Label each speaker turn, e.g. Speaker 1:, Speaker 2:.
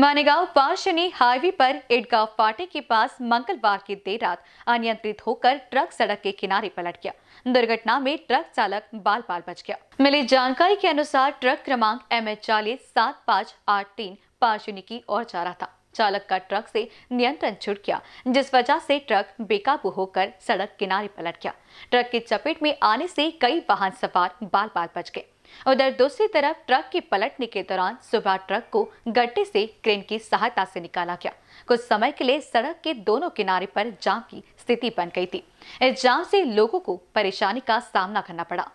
Speaker 1: Manegaon पारशनी highway पर ईदगाह फाटे के पास मंगलवार की देर रात अनियंत्रित होकर ट्रक सड़क के किनारे पलट गया दुर्घटना में ट्रक चालक बाल बाल बच गया मिली जानकारी के अनुसार ट्रक क्रमांक एम एच चालीस सात पाँच आठ तीन पारशनी की ओर जा रहा था चालक का ट्रक से नियंत्रण छूट गया जिस वजह से ट्रक बेकाबू होकर सड़क किनारे पलट गया ट्रक की चपेट में आने से कई वाहन सवार बाल बाल बच गए उधर दूसरी तरफ ट्रक के पलटने के दौरान सुबह ट्रक को गड्ढे से क्रेन की सहायता से निकाला गया कुछ समय के लिए सड़क के दोनों किनारे पर जाम की स्थिति बन गई थी इस जाम से लोगों को परेशानी का सामना करना पड़ा